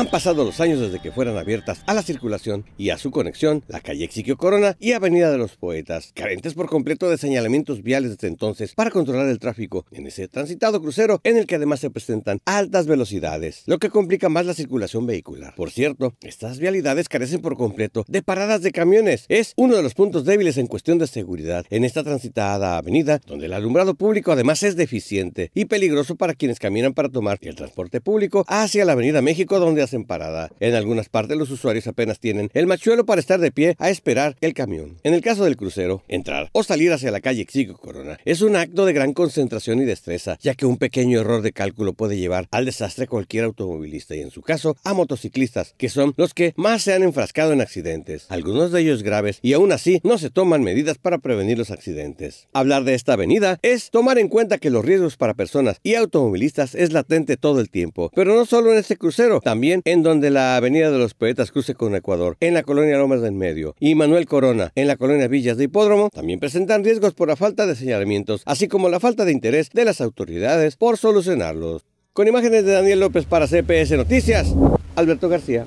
Han pasado los años desde que fueran abiertas a la circulación y a su conexión la calle Exiquio Corona y Avenida de los Poetas, carentes por completo de señalamientos viales desde entonces para controlar el tráfico en ese transitado crucero en el que además se presentan altas velocidades, lo que complica más la circulación vehicular. Por cierto, estas vialidades carecen por completo de paradas de camiones. Es uno de los puntos débiles en cuestión de seguridad en esta transitada avenida, donde el alumbrado público además es deficiente y peligroso para quienes caminan para tomar el transporte público hacia la Avenida México, donde en parada. En algunas partes los usuarios apenas tienen el machuelo para estar de pie a esperar el camión. En el caso del crucero, entrar o salir hacia la calle Exigo Corona es un acto de gran concentración y destreza, ya que un pequeño error de cálculo puede llevar al desastre a cualquier automovilista y en su caso a motociclistas, que son los que más se han enfrascado en accidentes, algunos de ellos graves, y aún así no se toman medidas para prevenir los accidentes. Hablar de esta avenida es tomar en cuenta que los riesgos para personas y automovilistas es latente todo el tiempo, pero no solo en este crucero, también en donde la Avenida de los Poetas cruce con Ecuador, en la colonia Lomas del Medio, y Manuel Corona, en la colonia Villas de Hipódromo, también presentan riesgos por la falta de señalamientos, así como la falta de interés de las autoridades por solucionarlos. Con imágenes de Daniel López para CPS Noticias, Alberto García.